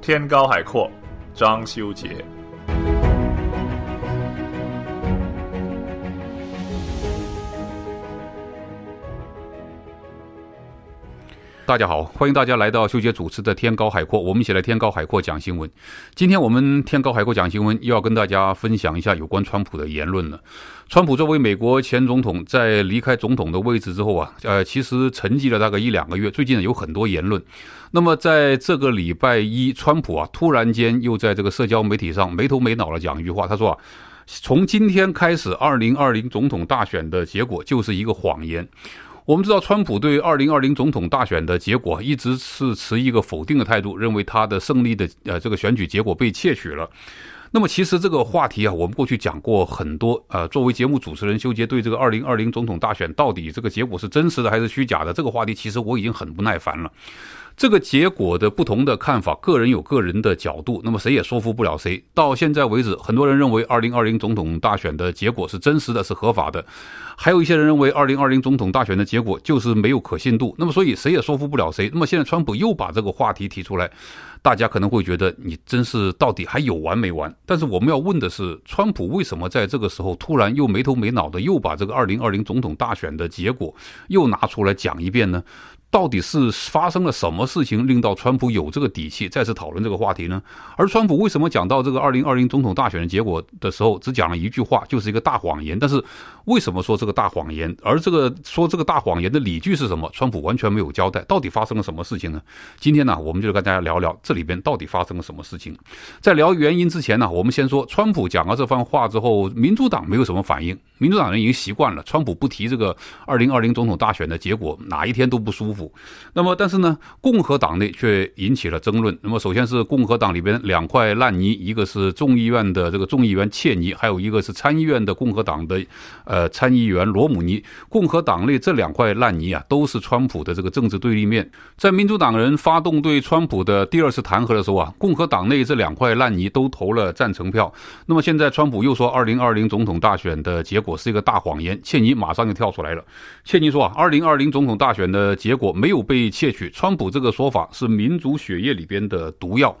天高海阔，张修杰。大家好，欢迎大家来到秀杰主持的《天高海阔》，我们一起来《天高海阔》讲新闻。今天我们《天高海阔》讲新闻又要跟大家分享一下有关川普的言论了。川普作为美国前总统，在离开总统的位置之后啊，呃，其实沉寂了大概一两个月。最近呢，有很多言论。那么在这个礼拜一，川普啊，突然间又在这个社交媒体上没头没脑的讲一句话，他说啊，从今天开始，二零二零总统大选的结果就是一个谎言。我们知道，川普对二零二零总统大选的结果一直是持一个否定的态度，认为他的胜利的呃这个选举结果被窃取了。那么，其实这个话题啊，我们过去讲过很多。呃，作为节目主持人，修杰对这个二零二零总统大选到底这个结果是真实的还是虚假的这个话题，其实我已经很不耐烦了。这个结果的不同的看法，个人有个人的角度，那么谁也说服不了谁。到现在为止，很多人认为二零二零总统大选的结果是真实的是合法的，还有一些人认为二零二零总统大选的结果就是没有可信度。那么，所以谁也说服不了谁。那么现在，川普又把这个话题提出来，大家可能会觉得你真是到底还有完没完？但是我们要问的是，川普为什么在这个时候突然又没头没脑的又把这个二零二零总统大选的结果又拿出来讲一遍呢？到底是发生了什么事情，令到川普有这个底气再次讨论这个话题呢？而川普为什么讲到这个二零二零总统大选的结果的时候，只讲了一句话，就是一个大谎言？但是为什么说这个大谎言？而这个说这个大谎言的理据是什么？川普完全没有交代，到底发生了什么事情呢？今天呢，我们就跟大家聊聊这里边到底发生了什么事情。在聊原因之前呢，我们先说川普讲了这番话之后，民主党没有什么反应。民主党人已经习惯了，川普不提这个二零二零总统大选的结果，哪一天都不舒服。那么，但是呢，共和党内却引起了争论。那么，首先是共和党里边两块烂泥，一个是众议院的这个众议员切尼，还有一个是参议院的共和党的呃参议员罗姆尼。共和党内这两块烂泥啊，都是川普的这个政治对立面。在民主党人发动对川普的第二次弹劾的时候啊，共和党内这两块烂泥都投了赞成票。那么现在，川普又说二零二零总统大选的结果。是一个大谎言，切尼马上就跳出来了。切尼说啊，二零二零总统大选的结果没有被窃取，川普这个说法是民族血液里边的毒药。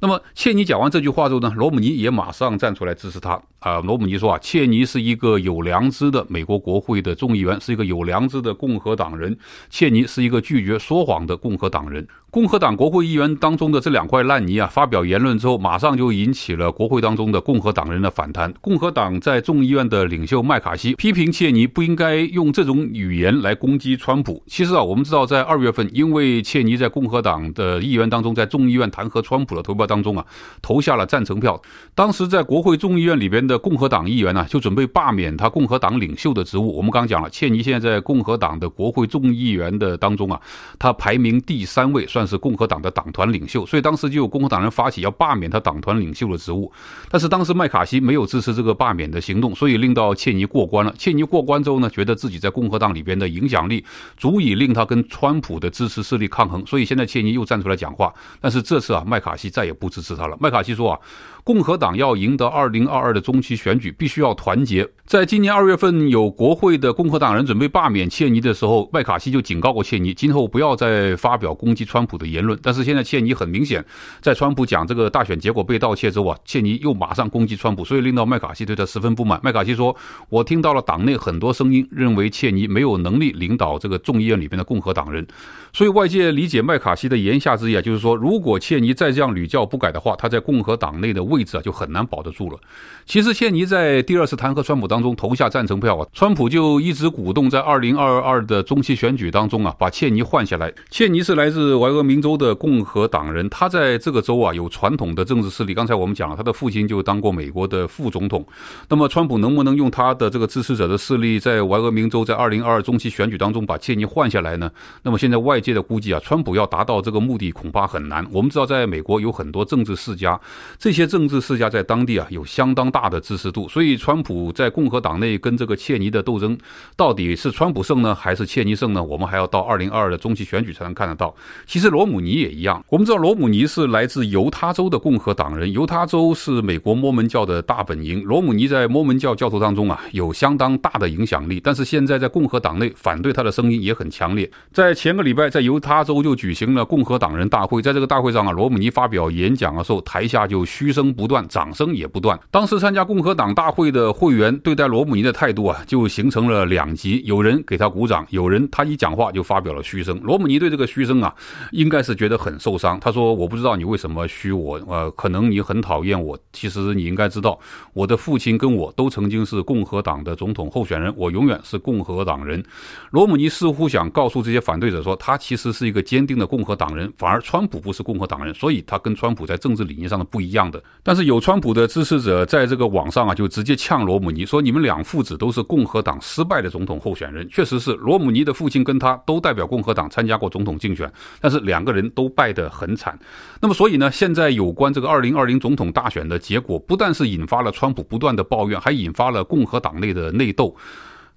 那么，切尼讲完这句话之后呢，罗姆尼也马上站出来支持他。啊，罗姆尼说啊，切尼是一个有良知的美国国会的众议员，是一个有良知的共和党人，切尼是一个拒绝说谎的共和党人。共和党国会议员当中的这两块烂泥啊，发表言论之后，马上就引起了国会当中的共和党人的反弹。共和党在众议院的领袖麦卡锡批评切尼不应该用这种语言来攻击川普。其实啊，我们知道，在二月份，因为切尼在共和党的议员当中，在众议院弹劾川普的投票当中啊，投下了赞成票。当时在国会众议院里边的共和党议员呢，就准备罢免他共和党领袖的职务。我们刚刚讲了，切尼现在在共和党的国会众议员的当中啊，他排名第三位，算。但是共和党的党团领袖，所以当时就有共和党人发起要罢免他党团领袖的职务。但是当时麦卡锡没有支持这个罢免的行动，所以令到切尼过关了。切尼过关之后呢，觉得自己在共和党里边的影响力足以令他跟川普的支持势力抗衡，所以现在切尼又站出来讲话。但是这次啊，麦卡锡再也不支持他了。麦卡锡说啊，共和党要赢得二零二二的中期选举，必须要团结。在今年二月份有国会的共和党人准备罢免切尼的时候，麦卡锡就警告过切尼，今后不要再发表攻击川普。的言论，但是现在切尼很明显，在川普讲这个大选结果被盗窃之后啊，切尼又马上攻击川普，所以令到麦卡锡对他十分不满。麦卡锡说：“我听到了党内很多声音，认为切尼没有能力领导这个众议院里面的共和党人。”所以外界理解麦卡锡的言下之意啊，就是说，如果切尼再这样屡教不改的话，他在共和党内的位置啊就很难保得住了。其实切尼在第二次弹劾川普当中投下赞成票啊，川普就一直鼓动在二零二二的中期选举当中啊把切尼换下来。切尼是来自俄明州的共和党人，他在这个州啊有传统的政治势力。刚才我们讲了他的父亲就当过美国的副总统，那么川普能不能用他的这个支持者的势力在俄明州在二零二二中期选举当中把切尼换下来呢？那么现在外。界的估计啊，川普要达到这个目的恐怕很难。我们知道，在美国有很多政治世家，这些政治世家在当地啊有相当大的支持度。所以，川普在共和党内跟这个切尼的斗争，到底是川普胜呢，还是切尼胜呢？我们还要到二零二二的中期选举才能看得到。其实，罗姆尼也一样。我们知道，罗姆尼是来自犹他州的共和党人，犹他州是美国摩门教的大本营。罗姆尼在摩门教教徒当中啊有相当大的影响力，但是现在在共和党内反对他的声音也很强烈。在前个礼拜。在犹他州就举行了共和党人大会，在这个大会上啊，罗姆尼发表演讲的时候，台下就嘘声不断，掌声也不断。当时参加共和党大会的会员对待罗姆尼的态度啊，就形成了两极，有人给他鼓掌，有人他一讲话就发表了嘘声。罗姆尼对这个嘘声啊，应该是觉得很受伤。他说：“我不知道你为什么嘘我，呃，可能你很讨厌我。其实你应该知道，我的父亲跟我都曾经是共和党的总统候选人，我永远是共和党人。”罗姆尼似乎想告诉这些反对者说，他。其实是一个坚定的共和党人，反而川普不是共和党人，所以他跟川普在政治理念上的不一样的。但是有川普的支持者在这个网上啊，就直接呛罗姆尼，说你们两父子都是共和党失败的总统候选人。确实是罗姆尼的父亲跟他都代表共和党参加过总统竞选，但是两个人都败得很惨。那么所以呢，现在有关这个二零二零总统大选的结果，不但是引发了川普不断的抱怨，还引发了共和党内的内斗。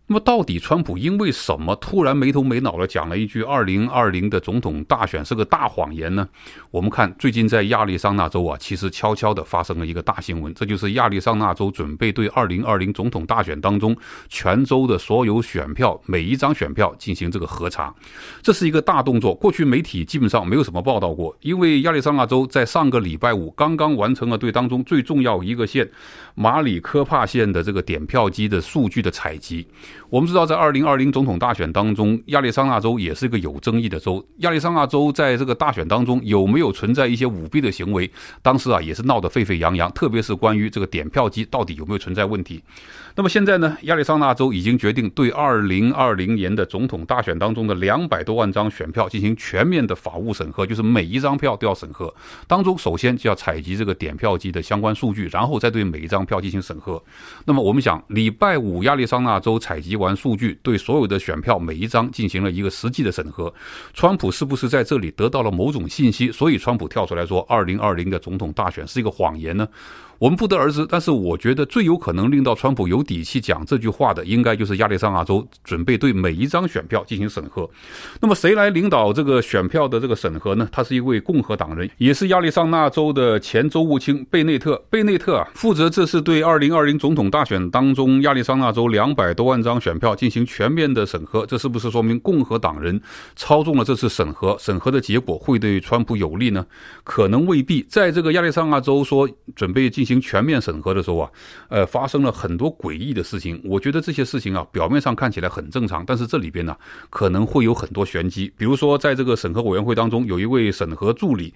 那么，到底川普因为什么突然没头没脑的讲了一句“二零二零的总统大选是个大谎言”呢？我们看最近在亚利桑那州啊，其实悄悄的发生了一个大新闻，这就是亚利桑那州准备对二零二零总统大选当中全州的所有选票每一张选票进行这个核查，这是一个大动作。过去媒体基本上没有什么报道过，因为亚利桑那州在上个礼拜五刚刚完成了对当中最重要一个县马里科帕县的这个点票机的数据的采集。我们知道，在二零二零总统大选当中，亚利桑那州也是一个有争议的州。亚利桑那州在这个大选当中有没有存在一些舞弊的行为？当时啊，也是闹得沸沸扬扬，特别是关于这个点票机到底有没有存在问题。那么现在呢，亚利桑那州已经决定对二零二零年的总统大选当中的两百多万张选票进行全面的法务审核，就是每一张票都要审核。当中首先就要采集这个点票机的相关数据，然后再对每一张票进行审核。那么我们想，礼拜五亚利桑那州采集完数据，对所有的选票每一张进行了一个实际的审核。川普是不是在这里得到了某种信息？所以川普跳出来说，二零二零的总统大选是一个谎言呢？我们不得而知，但是我觉得最有可能令到川普有底气讲这句话的，应该就是亚利桑那州准备对每一张选票进行审核。那么谁来领导这个选票的这个审核呢？他是一位共和党人，也是亚利桑那州的前州务卿贝内特。贝内特啊，负责这次对二零二零总统大选当中亚利桑那州两百多万张选票进行全面的审核。这是不是说明共和党人操纵了这次审核？审核的结果会对川普有利呢？可能未必。在这个亚利桑那州说准备进。进行全面审核的时候啊，呃，发生了很多诡异的事情。我觉得这些事情啊，表面上看起来很正常，但是这里边呢，可能会有很多玄机。比如说，在这个审核委员会当中，有一位审核助理，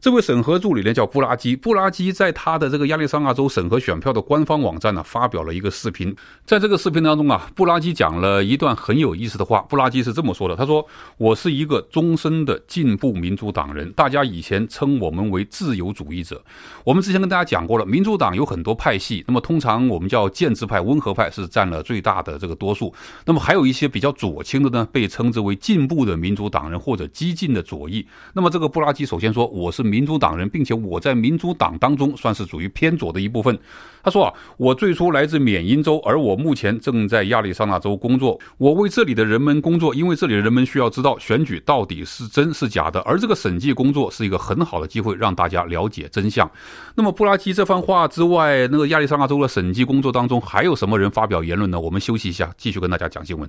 这位审核助理呢叫布拉基。布拉基在他的这个亚利桑那州审核选票的官方网站呢，发表了一个视频。在这个视频当中啊，布拉基讲了一段很有意思的话。布拉基是这么说的：“他说，我是一个终身的进步民主党人，大家以前称我们为自由主义者。我们之前跟大家讲过了。”民主党有很多派系，那么通常我们叫建制派、温和派是占了最大的这个多数，那么还有一些比较左倾的呢，被称之为进步的民主党人或者激进的左翼。那么这个布拉基首先说，我是民主党人，并且我在民主党当中算是属于偏左的一部分。他说啊，我最初来自缅因州，而我目前正在亚利桑那州工作。我为这里的人们工作，因为这里的人们需要知道选举到底是真是假的。而这个审计工作是一个很好的机会，让大家了解真相。那么布拉基这番话之外，那个亚利桑那州的审计工作当中还有什么人发表言论呢？我们休息一下，继续跟大家讲新闻。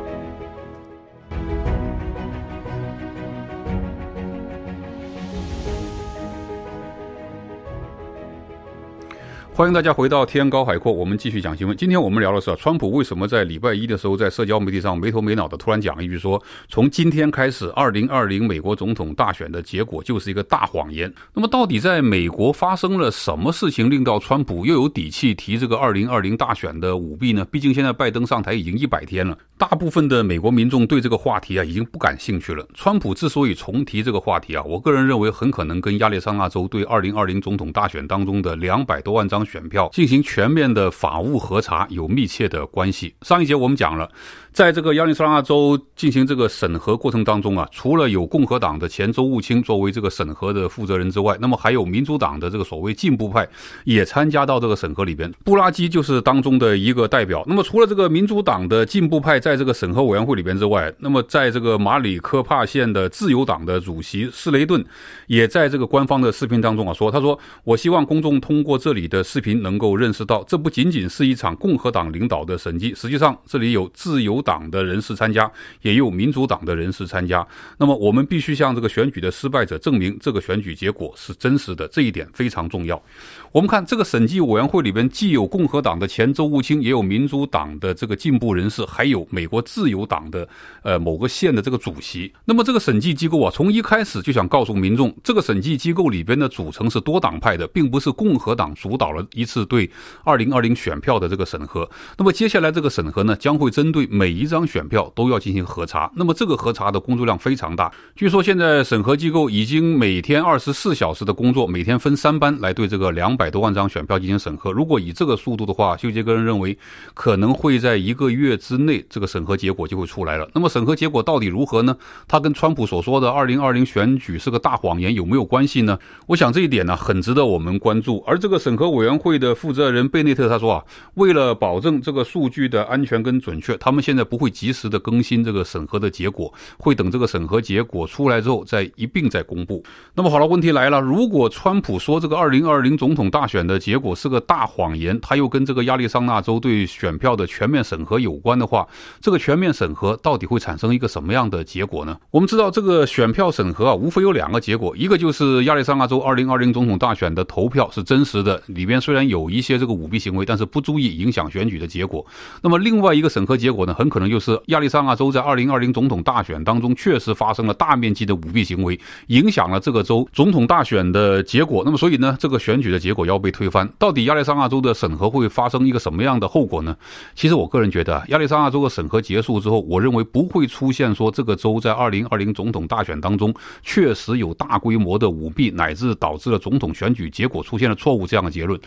欢迎大家回到天高海阔，我们继续讲新闻。今天我们聊的是啊，川普为什么在礼拜一的时候在社交媒体上没头没脑的突然讲一句说，从今天开始，二零二零美国总统大选的结果就是一个大谎言。那么到底在美国发生了什么事情，令到川普又有底气提这个二零二零大选的舞弊呢？毕竟现在拜登上台已经一百天了，大部分的美国民众对这个话题啊已经不感兴趣了。川普之所以重提这个话题啊，我个人认为很可能跟亚利桑那州对二零二零总统大选当中的两百多万张。选票进行全面的法务核查有密切的关系。上一节我们讲了，在这个亚利桑那州进行这个审核过程当中啊，除了有共和党的前州务卿作为这个审核的负责人之外，那么还有民主党的这个所谓进步派也参加到这个审核里边。布拉基就是当中的一个代表。那么除了这个民主党的进步派在这个审核委员会里边之外，那么在这个马里科帕县的自由党的主席施雷顿也在这个官方的视频当中啊说：“他说，我希望公众通过这里的。”视频能够认识到，这不仅仅是一场共和党领导的审计，实际上这里有自由党的人士参加，也有民主党的人士参加。那么，我们必须向这个选举的失败者证明，这个选举结果是真实的，这一点非常重要。我们看这个审计委员会里边既有共和党的前州务卿，也有民主党的这个进步人士，还有美国自由党的呃某个县的这个主席。那么这个审计机构啊，从一开始就想告诉民众，这个审计机构里边的组成是多党派的，并不是共和党主导了一次对二零二零选票的这个审核。那么接下来这个审核呢，将会针对每一张选票都要进行核查。那么这个核查的工作量非常大，据说现在审核机构已经每天二十四小时的工作，每天分三班来对这个两。百多万张选票进行审核，如果以这个速度的话，修杰个人认为可能会在一个月之内，这个审核结果就会出来了。那么审核结果到底如何呢？他跟川普所说的2020选举是个大谎言有没有关系呢？我想这一点呢，很值得我们关注。而这个审核委员会的负责人贝内特他说啊，为了保证这个数据的安全跟准确，他们现在不会及时的更新这个审核的结果，会等这个审核结果出来之后再一并再公布。那么好了，问题来了，如果川普说这个2020总统大选的结果是个大谎言，它又跟这个亚利桑那州对选票的全面审核有关的话，这个全面审核到底会产生一个什么样的结果呢？我们知道这个选票审核啊，无非有两个结果，一个就是亚利桑那州二零二零总统大选的投票是真实的，里边虽然有一些这个舞弊行为，但是不注意影响选举的结果。那么另外一个审核结果呢，很可能就是亚利桑那州在二零二零总统大选当中确实发生了大面积的舞弊行为，影响了这个州总统大选的结果。那么所以呢，这个选举的结果。我要被推翻，到底亚利桑那州的审核会发生一个什么样的后果呢？其实我个人觉得，亚利桑那州的审核结束之后，我认为不会出现说这个州在二零二零总统大选当中确实有大规模的舞弊，乃至导致了总统选举结果出现了错误这样的结论。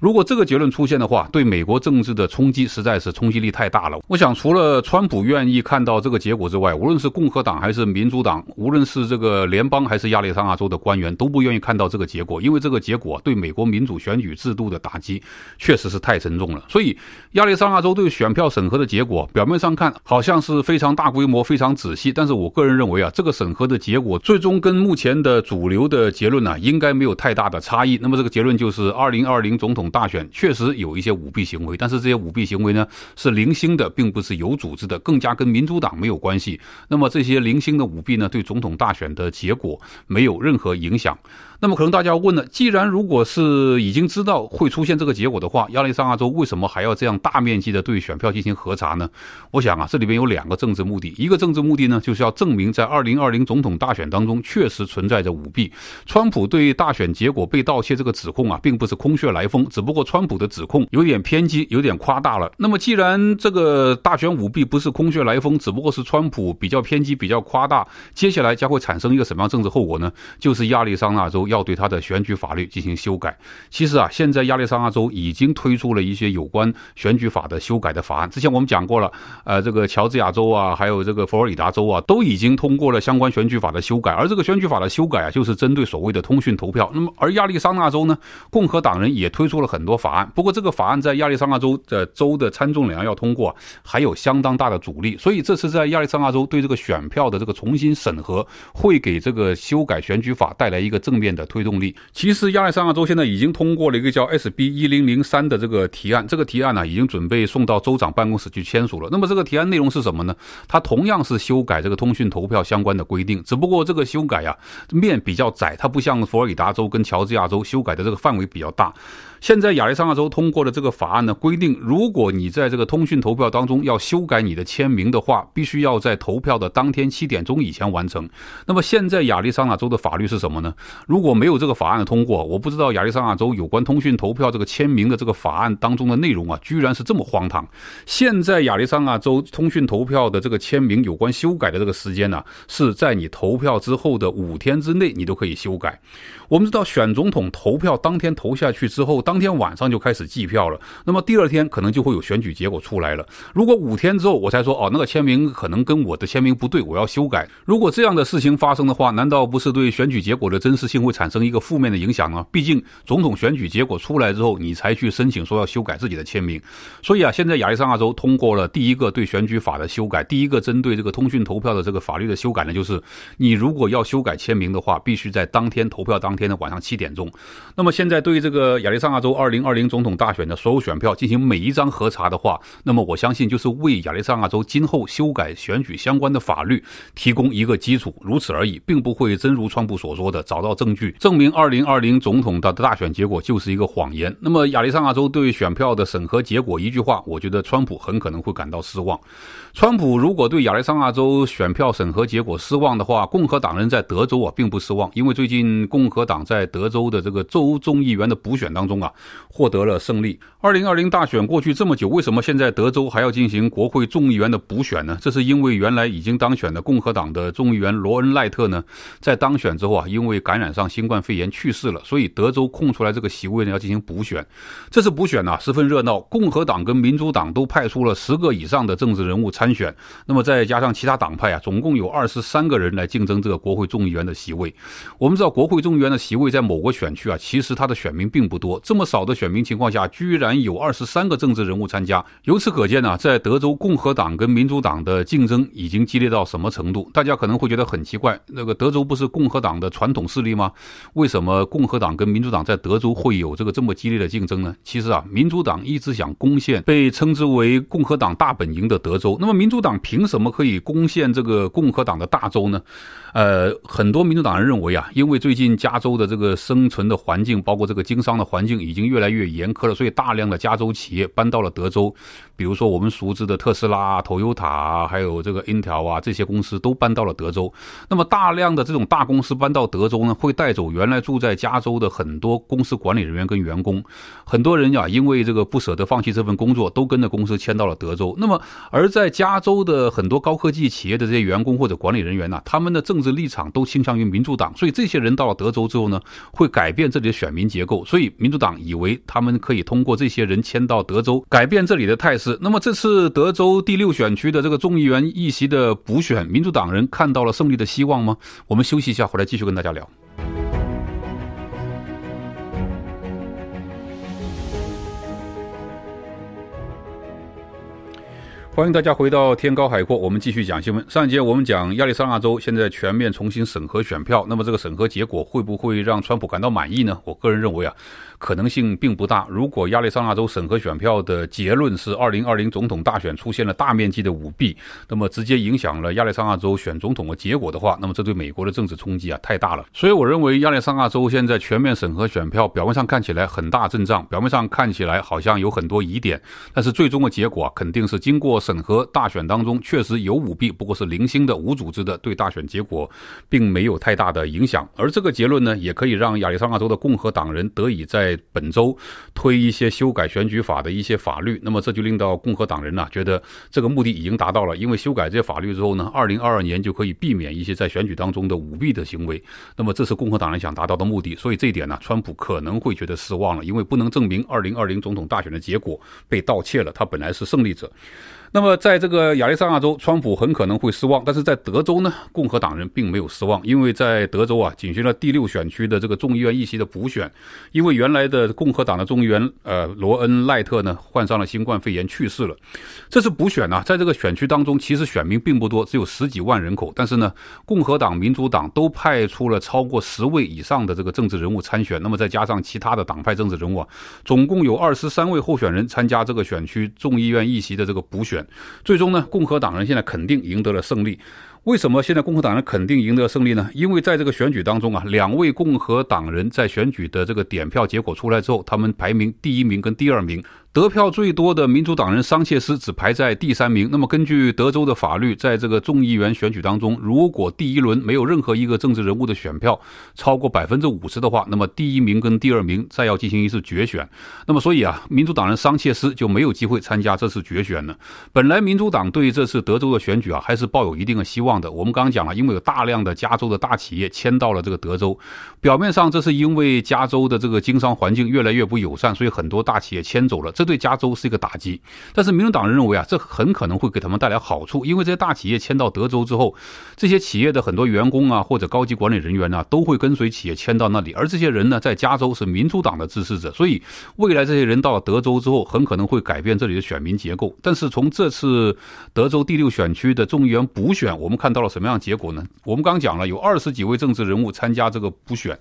如果这个结论出现的话，对美国政治的冲击实在是冲击力太大了。我想，除了川普愿意看到这个结果之外，无论是共和党还是民主党，无论是这个联邦还是亚利桑那州的官员，都不愿意看到这个结果，因为这个结果对美国民。民主选举制度的打击，确实是太沉重了。所以，亚利桑那州对选票审核的结果，表面上看好像是非常大规模、非常仔细。但是我个人认为啊，这个审核的结果最终跟目前的主流的结论呢，应该没有太大的差异。那么，这个结论就是：二零二零总统大选确实有一些舞弊行为，但是这些舞弊行为呢，是零星的，并不是有组织的，更加跟民主党没有关系。那么，这些零星的舞弊呢，对总统大选的结果没有任何影响。那么可能大家问了，既然如果是已经知道会出现这个结果的话，亚利桑那州为什么还要这样大面积的对选票进行核查呢？我想啊，这里面有两个政治目的，一个政治目的呢，就是要证明在二零二零总统大选当中确实存在着舞弊。川普对大选结果被盗窃这个指控啊，并不是空穴来风，只不过川普的指控有点偏激，有点夸大了。那么既然这个大选舞弊不是空穴来风，只不过是川普比较偏激、比较夸大，接下来将会产生一个什么样政治后果呢？就是亚利桑那州。要对他的选举法律进行修改。其实啊，现在亚利桑那州已经推出了一些有关选举法的修改的法案。之前我们讲过了，呃，这个乔治亚州啊，还有这个佛罗里达州啊，都已经通过了相关选举法的修改。而这个选举法的修改啊，就是针对所谓的通讯投票。那么，而亚利桑那州呢，共和党人也推出了很多法案。不过，这个法案在亚利桑那州的州的参众两要通过，还有相当大的阻力。所以，这次在亚利桑那州对这个选票的这个重新审核，会给这个修改选举法带来一个正面。的推动力。其实亚利桑那州现在已经通过了一个叫 SB 一零零三的这个提案，这个提案呢已经准备送到州长办公室去签署了。那么这个提案内容是什么呢？它同样是修改这个通讯投票相关的规定，只不过这个修改呀面比较窄，它不像佛罗里达州跟乔治亚州修改的这个范围比较大。现在亚利桑那州通过的这个法案呢，规定如果你在这个通讯投票当中要修改你的签名的话，必须要在投票的当天七点钟以前完成。那么现在亚利桑那州的法律是什么呢？如果没有这个法案的通过，我不知道亚利桑那州有关通讯投票这个签名的这个法案当中的内容啊，居然是这么荒唐。现在亚利桑那州通讯投票的这个签名有关修改的这个时间呢，是在你投票之后的五天之内，你都可以修改。我们知道选总统投票当天投下去之后，当当天晚上就开始计票了，那么第二天可能就会有选举结果出来了。如果五天之后我才说哦，那个签名可能跟我的签名不对，我要修改。如果这样的事情发生的话，难道不是对选举结果的真实性会产生一个负面的影响吗？毕竟总统选举结果出来之后，你才去申请说要修改自己的签名。所以啊，现在亚利桑那州通过了第一个对选举法的修改，第一个针对这个通讯投票的这个法律的修改呢，就是你如果要修改签名的话，必须在当天投票当天的晚上七点钟。那么现在对于这个亚利桑那。州二零二零总统大选的所有选票进行每一张核查的话，那么我相信就是为亚利桑那州今后修改选举相关的法律提供一个基础，如此而已，并不会真如川普所说的找到证据证明二零二零总统的大选结果就是一个谎言。那么亚利桑那州对选票的审核结果，一句话，我觉得川普很可能会感到失望。川普如果对亚利桑那州选票审核结果失望的话，共和党人在德州啊并不失望，因为最近共和党在德州的这个州众议员的补选当中啊。获得了胜利。二零二零大选过去这么久，为什么现在德州还要进行国会众议员的补选呢？这是因为原来已经当选的共和党的众议员罗恩·赖特呢，在当选之后啊，因为感染上新冠肺炎去世了，所以德州空出来这个席位呢，要进行补选。这次补选呢，十分热闹，共和党跟民主党都派出了十个以上的政治人物参选，那么再加上其他党派啊，总共有二十三个人来竞争这个国会众议员的席位。我们知道，国会众议员的席位在某个选区啊，其实他的选民并不多。这么少的选民情况下，居然有二十三个政治人物参加，由此可见呢，在德州共和党跟民主党的竞争已经激烈到什么程度？大家可能会觉得很奇怪，那个德州不是共和党的传统势力吗？为什么共和党跟民主党在德州会有这个这么激烈的竞争呢？其实啊，民主党一直想攻陷被称之为共和党大本营的德州。那么，民主党凭什么可以攻陷这个共和党的大州呢？呃，很多民主党人认为啊，因为最近加州的这个生存的环境，包括这个经商的环境。已经越来越严苛了，所以大量的加州企业搬到了德州。比如说我们熟知的特斯拉、Toyota，还有这个 Intel 啊，这些公司都搬到了德州。那么大量的这种大公司搬到德州呢，会带走原来住在加州的很多公司管理人员跟员工。很多人啊，因为这个不舍得放弃这份工作，都跟着公司迁到了德州。那么而在加州的很多高科技企业的这些员工或者管理人员呢，他们的政治立场都倾向于民主党，所以这些人到了德州之后呢，会改变这里的选民结构。所以民主党。以为他们可以通过这些人迁到德州，改变这里的态势。那么这次德州第六选区的这个众议员议席的补选，民主党人看到了胜利的希望吗？我们休息一下，回来继续跟大家聊。欢迎大家回到天高海阔，我们继续讲新闻。上一节我们讲亚利桑那州现在全面重新审核选票，那么这个审核结果会不会让川普感到满意呢？我个人认为啊。可能性并不大。如果亚利桑那州审核选票的结论是二零二零总统大选出现了大面积的舞弊，那么直接影响了亚利桑那州选总统的结果的话，那么这对美国的政治冲击啊太大了。所以我认为亚利桑那州现在全面审核选票，表面上看起来很大阵仗，表面上看起来好像有很多疑点，但是最终的结果啊、肯定是经过审核，大选当中确实有舞弊，不过是零星的、无组织的，对大选结果并没有太大的影响。而这个结论呢，也可以让亚利桑那州的共和党人得以在本周推一些修改选举法的一些法律，那么这就令到共和党人呢觉得这个目的已经达到了，因为修改这些法律之后呢，二零二二年就可以避免一些在选举当中的舞弊的行为，那么这是共和党人想达到的目的，所以这一点呢，川普可能会觉得失望了，因为不能证明二零二零总统大选的结果被盗窃了，他本来是胜利者。那么，在这个亚利桑那州，川普很可能会失望，但是在德州呢，共和党人并没有失望，因为在德州啊，进行了第六选区的这个众议院议席的补选，因为原来的共和党的众议员呃罗恩·赖特呢，患上了新冠肺炎去世了，这次补选呢，在这个选区当中，其实选民并不多，只有十几万人口，但是呢，共和党、民主党都派出了超过十位以上的这个政治人物参选，那么再加上其他的党派政治人物，啊，总共有二十三位候选人参加这个选区众议院议席的这个补选。最终呢，共和党人现在肯定赢得了胜利。为什么现在共和党人肯定赢得胜利呢？因为在这个选举当中啊，两位共和党人在选举的这个点票结果出来之后，他们排名第一名跟第二名。得票最多的民主党人桑切斯只排在第三名。那么，根据德州的法律，在这个众议员选举当中，如果第一轮没有任何一个政治人物的选票超过百分之五十的话，那么第一名跟第二名再要进行一次决选。那么，所以啊，民主党人桑切斯就没有机会参加这次决选了。本来民主党对这次德州的选举啊，还是抱有一定的希望的。我们刚刚讲了，因为有大量的加州的大企业迁到了这个德州，表面上这是因为加州的这个经商环境越来越不友善，所以很多大企业迁走了。这对加州是一个打击，但是民主党人认为啊，这很可能会给他们带来好处，因为这些大企业迁到德州之后，这些企业的很多员工啊，或者高级管理人员呢，都会跟随企业迁到那里，而这些人呢，在加州是民主党的支持者，所以未来这些人到了德州之后，很可能会改变这里的选民结构。但是从这次德州第六选区的众议员补选，我们看到了什么样的结果呢？我们刚讲了，有二十几位政治人物参加这个补选。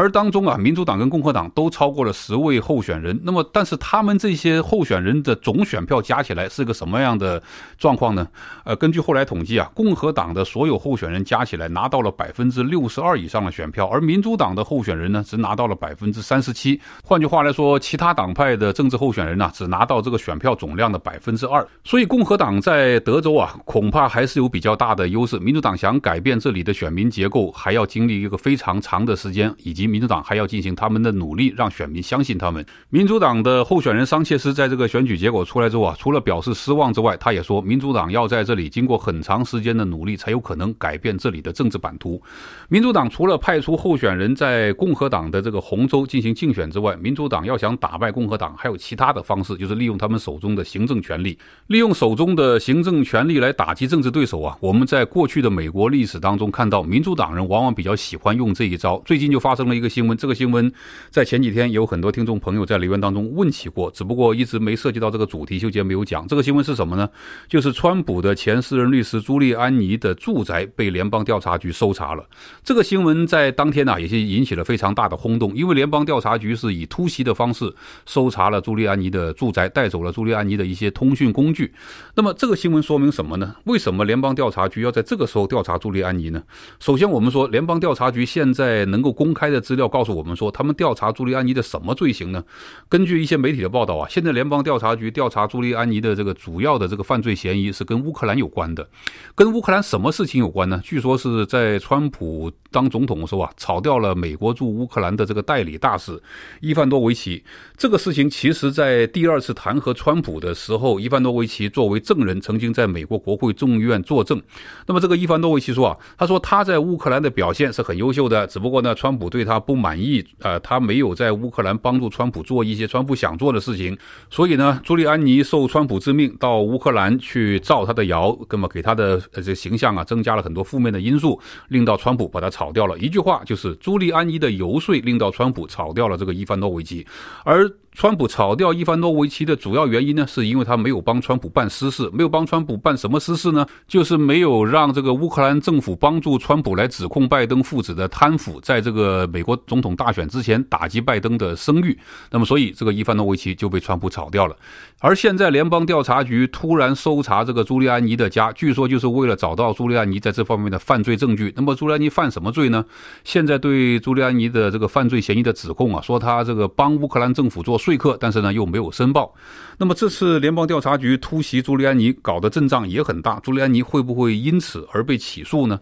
而当中啊，民主党跟共和党都超过了十位候选人。那么，但是他们这些候选人的总选票加起来是个什么样的状况呢？呃，根据后来统计啊，共和党的所有候选人加起来拿到了百分之六十二以上的选票，而民主党的候选人呢，只拿到了百分之三十七。换句话来说，其他党派的政治候选人呢，只拿到这个选票总量的百分之二。所以，共和党在德州啊，恐怕还是有比较大的优势。民主党想改变这里的选民结构，还要经历一个非常长的时间，以及。民主党还要进行他们的努力，让选民相信他们。民主党的候选人桑切斯在这个选举结果出来之后啊，除了表示失望之外，他也说，民主党要在这里经过很长时间的努力，才有可能改变这里的政治版图。民主党除了派出候选人在共和党的这个红州进行竞选之外，民主党要想打败共和党，还有其他的方式，就是利用他们手中的行政权力，利用手中的行政权力来打击政治对手啊。我们在过去的美国历史当中看到，民主党人往往比较喜欢用这一招。最近就发生。了一个新闻，这个新闻在前几天有很多听众朋友在留言当中问起过，只不过一直没涉及到这个主题，秀杰没有讲。这个新闻是什么呢？就是川普的前私人律师朱利安尼的住宅被联邦调查局搜查了。这个新闻在当天呢也是引起了非常大的轰动，因为联邦调查局是以突袭的方式搜查了朱利安尼的住宅，带走了朱利安尼的一些通讯工具。那么这个新闻说明什么呢？为什么联邦调查局要在这个时候调查朱利安尼呢？首先，我们说联邦调查局现在能够公开的。资料告诉我们说，他们调查朱利安尼的什么罪行呢？根据一些媒体的报道啊，现在联邦调查局调查朱利安尼的这个主要的这个犯罪嫌疑是跟乌克兰有关的，跟乌克兰什么事情有关呢？据说是在川普当总统的时候啊，炒掉了美国驻乌克兰的这个代理大使伊凡多维奇。这个事情其实，在第二次弹劾川普的时候，伊凡多维奇作为证人曾经在美国国会众议院作证。那么这个伊凡多维奇说啊，他说他在乌克兰的表现是很优秀的，只不过呢，川普对他不满意呃，他没有在乌克兰帮助川普做一些川普想做的事情，所以呢，朱利安尼受川普之命到乌克兰去造他的谣，那么给他的呃这形象啊增加了很多负面的因素，令到川普把他炒掉了。一句话就是朱利安尼的游说令到川普炒掉了这个伊凡诺维奇，而。川普炒掉伊凡诺维奇的主要原因呢，是因为他没有帮川普办私事，没有帮川普办什么私事呢？就是没有让这个乌克兰政府帮助川普来指控拜登父子的贪腐，在这个美国总统大选之前打击拜登的声誉。那么，所以这个伊凡诺维奇就被川普炒掉了。而现在，联邦调查局突然搜查这个朱利安尼的家，据说就是为了找到朱利安尼在这方面的犯罪证据。那么，朱利安尼犯什么罪呢？现在对朱利安尼的这个犯罪嫌疑的指控啊，说他这个帮乌克兰政府做。随客，但是呢又没有申报。那么这次联邦调查局突袭朱利安尼搞的阵仗也很大，朱利安尼会不会因此而被起诉呢？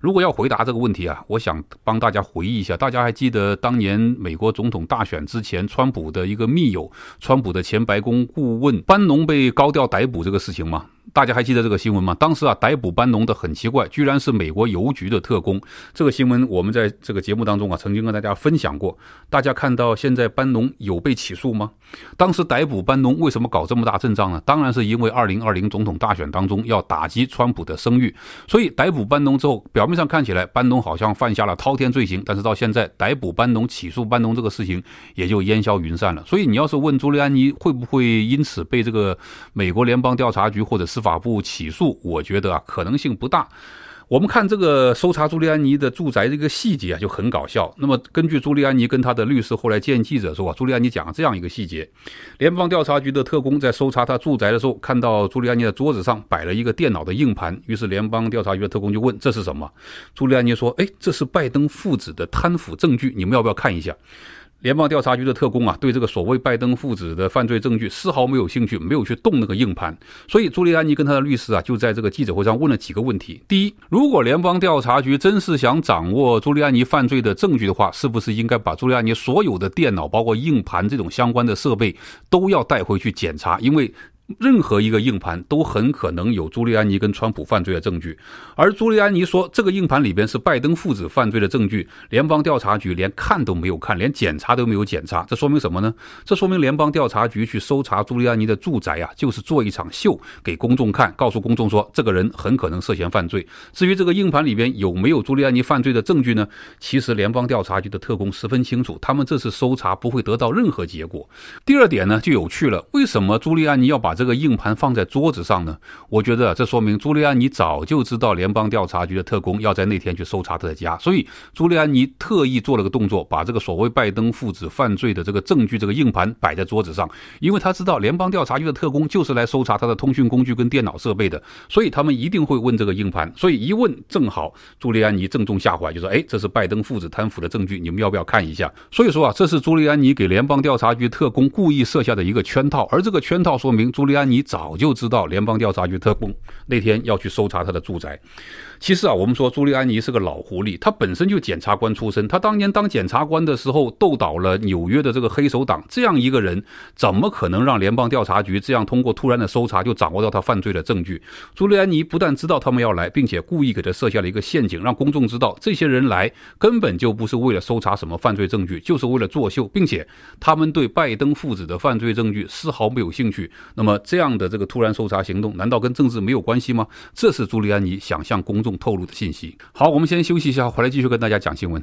如果要回答这个问题啊，我想帮大家回忆一下，大家还记得当年美国总统大选之前，川普的一个密友，川普的前白宫顾问班农被高调逮捕这个事情吗？大家还记得这个新闻吗？当时啊，逮捕班农的很奇怪，居然是美国邮局的特工。这个新闻我们在这个节目当中啊，曾经跟大家分享过。大家看到现在班农有被起诉吗？当时逮捕班农为什么搞这么大阵仗呢？当然是因为二零二零总统大选当中要打击川普的声誉，所以逮捕班农之后表。面上看起来，班农好像犯下了滔天罪行，但是到现在，逮捕班农、起诉班农这个事情也就烟消云散了。所以，你要是问朱利安尼会不会因此被这个美国联邦调查局或者司法部起诉，我觉得啊，可能性不大。我们看这个搜查朱利安尼的住宅这个细节啊，就很搞笑。那么，根据朱利安尼跟他的律师后来见记者说，朱利安尼讲了这样一个细节：联邦调查局的特工在搜查他住宅的时候，看到朱利安尼的桌子上摆了一个电脑的硬盘，于是联邦调查局的特工就问这是什么？朱利安尼说：“哎，这是拜登父子的贪腐证据，你们要不要看一下？”联邦调查局的特工啊，对这个所谓拜登父子的犯罪证据丝毫没有兴趣，没有去动那个硬盘。所以，朱利安尼跟他的律师啊，就在这个记者会上问了几个问题：第一，如果联邦调查局真是想掌握朱利安尼犯罪的证据的话，是不是应该把朱利安尼所有的电脑，包括硬盘这种相关的设备，都要带回去检查？因为任何一个硬盘都很可能有朱利安尼跟川普犯罪的证据，而朱利安尼说这个硬盘里边是拜登父子犯罪的证据，联邦调查局连看都没有看，连检查都没有检查，这说明什么呢？这说明联邦调查局去搜查朱利安尼的住宅啊，就是做一场秀给公众看，告诉公众说这个人很可能涉嫌犯罪。至于这个硬盘里边有没有朱利安尼犯罪的证据呢？其实联邦调查局的特工十分清楚，他们这次搜查不会得到任何结果。第二点呢就有趣了，为什么朱利安尼要把？这个硬盘放在桌子上呢，我觉得这说明朱利安尼早就知道联邦调查局的特工要在那天去搜查他的家，所以朱利安尼特意做了个动作，把这个所谓拜登父子犯罪的这个证据、这个硬盘摆在桌子上，因为他知道联邦调查局的特工就是来搜查他的通讯工具跟电脑设备的，所以他们一定会问这个硬盘，所以一问正好朱利安尼正中下怀，就说：“哎，这是拜登父子贪腐的证据，你们要不要看一下？”所以说啊，这是朱利安尼给联邦调查局特工故意设下的一个圈套，而这个圈套说明朱。利安尼早就知道联邦调查局特工那天要去搜查他的住宅。其实啊，我们说朱利安尼是个老狐狸，他本身就检察官出身，他当年当检察官的时候斗倒了纽约的这个黑手党，这样一个人怎么可能让联邦调查局这样通过突然的搜查就掌握到他犯罪的证据？朱利安尼不但知道他们要来，并且故意给他设下了一个陷阱，让公众知道这些人来根本就不是为了搜查什么犯罪证据，就是为了作秀，并且他们对拜登父子的犯罪证据丝毫没有兴趣。那么这样的这个突然搜查行动，难道跟政治没有关系吗？这是朱利安尼想向公众。透露的信息。好，我们先休息一下，回来继续跟大家讲新闻。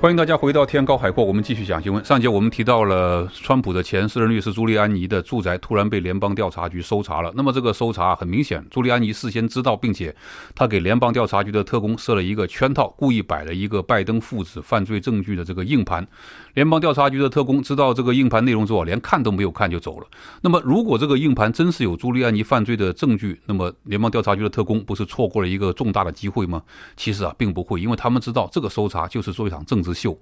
欢迎大家回到天高海阔，我们继续讲新闻。上节我们提到了，川普的前私人律师朱利安妮的住宅突然被联邦调查局搜查了。那么这个搜查很明显，朱利安妮事先知道，并且他给联邦调查局的特工设了一个圈套，故意摆了一个拜登父子犯罪证据的这个硬盘。联邦调查局的特工知道这个硬盘内容之后，连看都没有看就走了。那么，如果这个硬盘真是有朱利安尼犯罪的证据，那么联邦调查局的特工不是错过了一个重大的机会吗？其实啊，并不会，因为他们知道这个搜查就是做一场政治秀。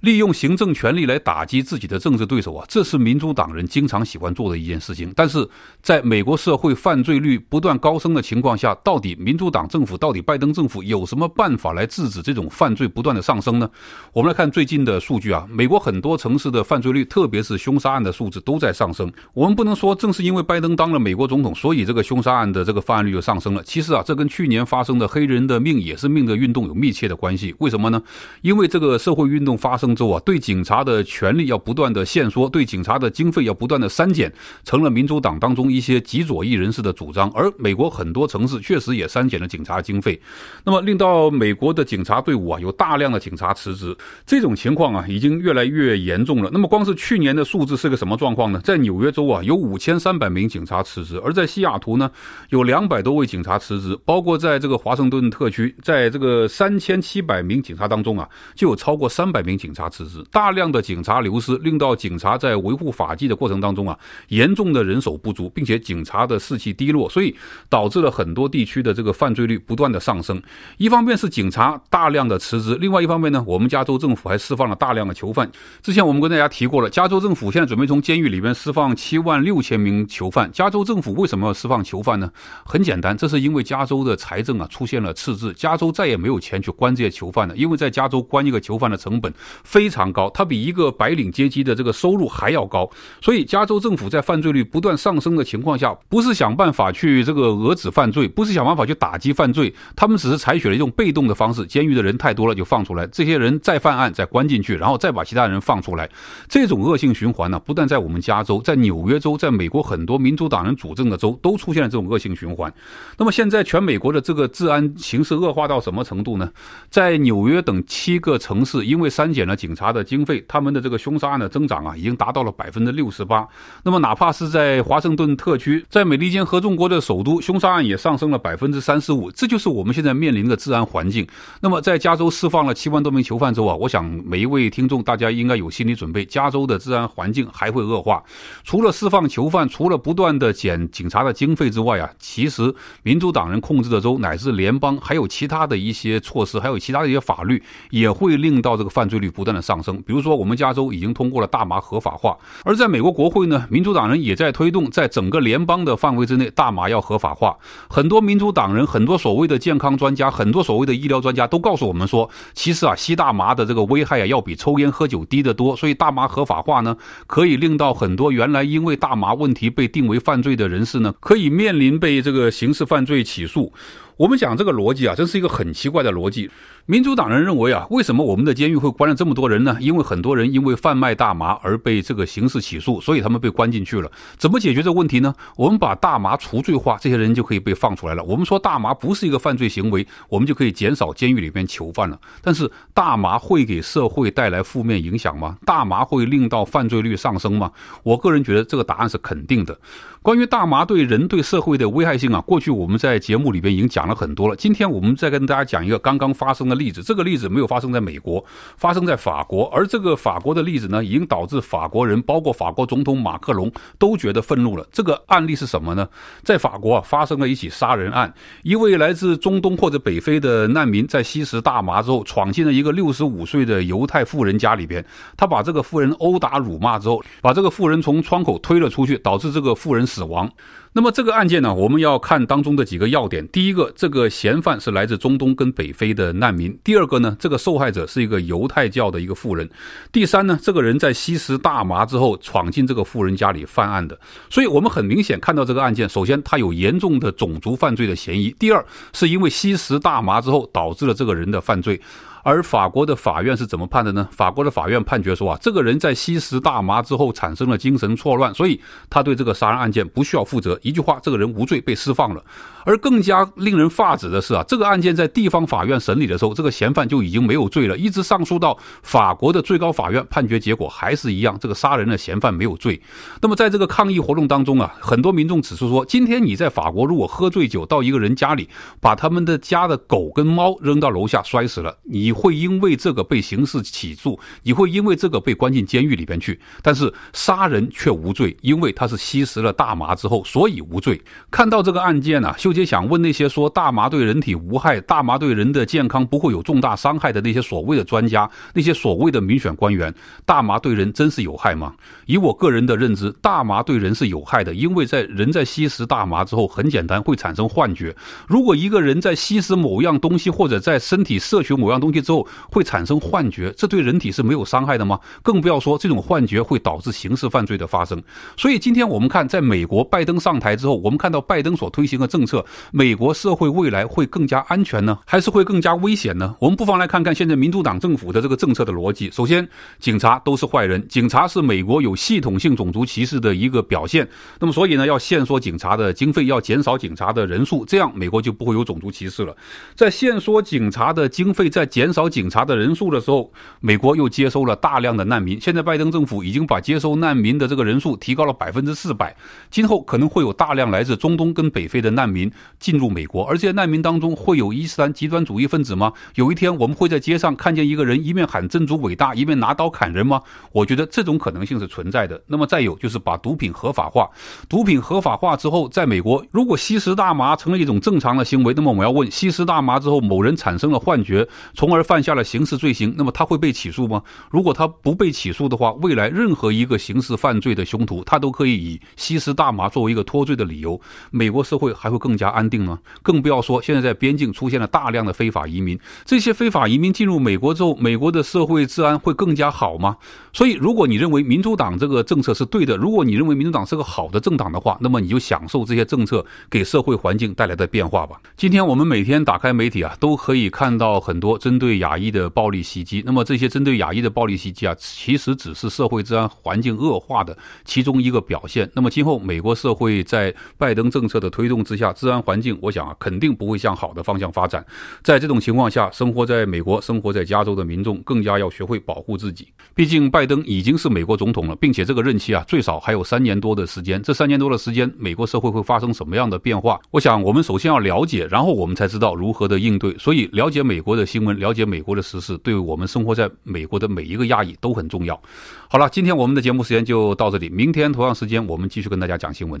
利用行政权力来打击自己的政治对手啊，这是民主党人经常喜欢做的一件事情。但是，在美国社会犯罪率不断高升的情况下，到底民主党政府、到底拜登政府有什么办法来制止这种犯罪不断的上升呢？我们来看最近的数据啊，美国很多城市的犯罪率，特别是凶杀案的数字都在上升。我们不能说正是因为拜登当了美国总统，所以这个凶杀案的这个犯案率就上升了。其实啊，这跟去年发生的黑人的命也是命的运动有密切的关系。为什么呢？因为这个社会运动发生。州啊，对警察的权力要不断的限缩，对警察的经费要不断的删减，成了民主党当中一些极左翼人士的主张。而美国很多城市确实也删减了警察经费，那么令到美国的警察队伍啊，有大量的警察辞职，这种情况啊，已经越来越严重了。那么光是去年的数字是个什么状况呢？在纽约州啊，有五千三百名警察辞职；而在西雅图呢，有两百多位警察辞职。包括在这个华盛顿特区，在这个三千七百名警察当中啊，就有超过三百名警。察。查辞职，大量的警察流失，令到警察在维护法纪的过程当中啊，严重的人手不足，并且警察的士气低落，所以导致了很多地区的这个犯罪率不断的上升。一方面是警察大量的辞职，另外一方面呢，我们加州政府还释放了大量的囚犯。之前我们跟大家提过了，加州政府现在准备从监狱里面释放七万六千名囚犯。加州政府为什么要释放囚犯呢？很简单，这是因为加州的财政啊出现了赤字，加州再也没有钱去关这些囚犯了，因为在加州关一个囚犯的成本。非常高，它比一个白领阶级的这个收入还要高。所以，加州政府在犯罪率不断上升的情况下，不是想办法去这个遏止犯罪，不是想办法去打击犯罪，他们只是采取了一种被动的方式：监狱的人太多了，就放出来；这些人再犯案，再关进去，然后再把其他人放出来。这种恶性循环呢，不但在我们加州，在纽约州，在美国很多民主党人主政的州都出现了这种恶性循环。那么，现在全美国的这个治安形势恶化到什么程度呢？在纽约等七个城市，因为删减了。警察的经费，他们的这个凶杀案的增长啊，已经达到了百分之六十八。那么，哪怕是在华盛顿特区，在美利坚合众国的首都，凶杀案也上升了百分之三十五。这就是我们现在面临的治安环境。那么，在加州释放了七万多名囚犯之后啊，我想每一位听众大家应该有心理准备，加州的治安环境还会恶化。除了释放囚犯，除了不断的减警察的经费之外啊，其实民主党人控制的州乃至联邦还有其他的一些措施，还有其他的一些法律，也会令到这个犯罪率不。的上升，比如说，我们加州已经通过了大麻合法化，而在美国国会呢，民主党人也在推动，在整个联邦的范围之内，大麻要合法化。很多民主党人，很多所谓的健康专家，很多所谓的医疗专家都告诉我们说，其实啊，吸大麻的这个危害啊，要比抽烟喝酒低得多。所以，大麻合法化呢，可以令到很多原来因为大麻问题被定为犯罪的人士呢，可以面临被这个刑事犯罪起诉。我们讲这个逻辑啊，真是一个很奇怪的逻辑。民主党人认为啊，为什么我们的监狱会关了这么多人呢？因为很多人因为贩卖大麻而被这个刑事起诉，所以他们被关进去了。怎么解决这个问题呢？我们把大麻除罪化，这些人就可以被放出来了。我们说大麻不是一个犯罪行为，我们就可以减少监狱里边囚犯了。但是大麻会给社会带来负面影响吗？大麻会令到犯罪率上升吗？我个人觉得这个答案是肯定的。关于大麻对人对社会的危害性啊，过去我们在节目里边已经讲了很多了。今天我们再跟大家讲一个刚刚发生的例子，这个例子没有发生在美国，发生在法国，而这个法国的例子呢，已经导致法国人，包括法国总统马克龙，都觉得愤怒了。这个案例是什么呢？在法国发生了一起杀人案，一位来自中东或者北非的难民在吸食大麻之后，闯进了一个六十五岁的犹太富人家里边，他把这个富人殴打辱骂之后，把这个富人从窗口推了出去，导致这个富人。死亡。那么这个案件呢，我们要看当中的几个要点。第一个，这个嫌犯是来自中东跟北非的难民；第二个呢，这个受害者是一个犹太教的一个富人；第三呢，这个人在吸食大麻之后闯进这个富人家里犯案的。所以，我们很明显看到这个案件，首先他有严重的种族犯罪的嫌疑；第二，是因为吸食大麻之后导致了这个人的犯罪。而法国的法院是怎么判的呢？法国的法院判决说啊，这个人在吸食大麻之后产生了精神错乱，所以他对这个杀人案件不需要负责。一句话，这个人无罪被释放了。而更加令人发指的是啊，这个案件在地方法院审理的时候，这个嫌犯就已经没有罪了，一直上诉到法国的最高法院，判决结果还是一样，这个杀人的嫌犯没有罪。那么在这个抗议活动当中啊，很多民众指出说，今天你在法国如果喝醉酒到一个人家里，把他们的家的狗跟猫扔到楼下摔死了，你会因为这个被刑事起诉，你会因为这个被关进监狱里边去，但是杀人却无罪，因为他是吸食了大麻之后，所以无罪。看到这个案件呢，秀。也想问那些说大麻对人体无害、大麻对人的健康不会有重大伤害的那些所谓的专家、那些所谓的民选官员：大麻对人真是有害吗？以我个人的认知，大麻对人是有害的，因为在人在吸食大麻之后，很简单会产生幻觉。如果一个人在吸食某样东西或者在身体摄取某样东西之后会产生幻觉，这对人体是没有伤害的吗？更不要说这种幻觉会导致刑事犯罪的发生。所以今天我们看，在美国拜登上台之后，我们看到拜登所推行的政策。美国社会未来会更加安全呢，还是会更加危险呢？我们不妨来看看现在民主党政府的这个政策的逻辑。首先，警察都是坏人，警察是美国有系统性种族歧视的一个表现。那么，所以呢，要限缩警察的经费，要减少警察的人数，这样美国就不会有种族歧视了。在限缩警察的经费，在减少警察的人数的时候，美国又接收了大量的难民。现在拜登政府已经把接收难民的这个人数提高了百分之四百，今后可能会有大量来自中东跟北非的难民。进入美国，而这些难民当中会有伊斯兰极端主义分子吗？有一天我们会在街上看见一个人一面喊“真主伟大”，一面拿刀砍人吗？我觉得这种可能性是存在的。那么再有就是把毒品合法化。毒品合法化之后，在美国如果吸食大麻成了一种正常的行为，那么我们要问：吸食大麻之后，某人产生了幻觉，从而犯下了刑事罪行，那么他会被起诉吗？如果他不被起诉的话，未来任何一个刑事犯罪的凶徒，他都可以以吸食大麻作为一个脱罪的理由。美国社会还会更。加安定呢？更不要说现在在边境出现了大量的非法移民，这些非法移民进入美国之后，美国的社会治安会更加好吗？所以，如果你认为民主党这个政策是对的，如果你认为民主党是个好的政党的话，那么你就享受这些政策给社会环境带来的变化吧。今天我们每天打开媒体啊，都可以看到很多针对亚裔的暴力袭击。那么这些针对亚裔的暴力袭击啊，其实只是社会治安环境恶化的其中一个表现。那么今后美国社会在拜登政策的推动之下，治安环境，我想啊，肯定不会向好的方向发展。在这种情况下，生活在美国、生活在加州的民众更加要学会保护自己。毕竟，拜登已经是美国总统了，并且这个任期啊，最少还有三年多的时间。这三年多的时间，美国社会会发生什么样的变化？我想，我们首先要了解，然后我们才知道如何的应对。所以，了解美国的新闻，了解美国的时事，对我们生活在美国的每一个亚裔都很重要。好了，今天我们的节目时间就到这里，明天同样时间，我们继续跟大家讲新闻。